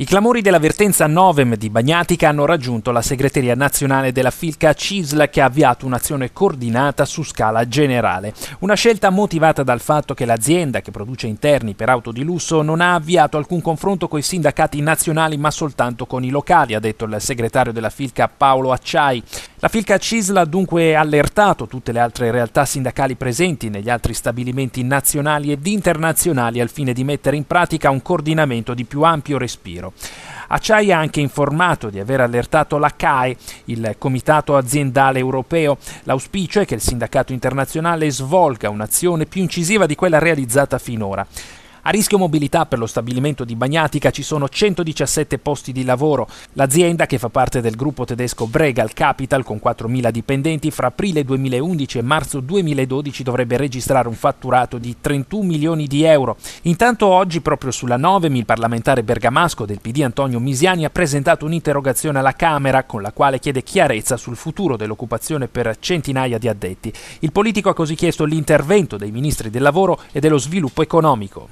I clamori dell'avvertenza Novem di Bagnatica hanno raggiunto la segreteria nazionale della Filca CISL che ha avviato un'azione coordinata su scala generale. Una scelta motivata dal fatto che l'azienda che produce interni per auto di lusso non ha avviato alcun confronto con i sindacati nazionali ma soltanto con i locali, ha detto il segretario della Filca Paolo Acciai. La Filca Filcaccisl ha dunque allertato tutte le altre realtà sindacali presenti negli altri stabilimenti nazionali ed internazionali al fine di mettere in pratica un coordinamento di più ampio respiro. Acciai ha anche informato di aver allertato la CAE, il Comitato Aziendale Europeo. L'auspicio è che il sindacato internazionale svolga un'azione più incisiva di quella realizzata finora. A rischio mobilità per lo stabilimento di Bagnatica ci sono 117 posti di lavoro. L'azienda, che fa parte del gruppo tedesco Bregal Capital con 4.000 dipendenti, fra aprile 2011 e marzo 2012 dovrebbe registrare un fatturato di 31 milioni di euro. Intanto oggi, proprio sulla 9, il parlamentare bergamasco del PD Antonio Misiani ha presentato un'interrogazione alla Camera con la quale chiede chiarezza sul futuro dell'occupazione per centinaia di addetti. Il politico ha così chiesto l'intervento dei ministri del lavoro e dello sviluppo economico.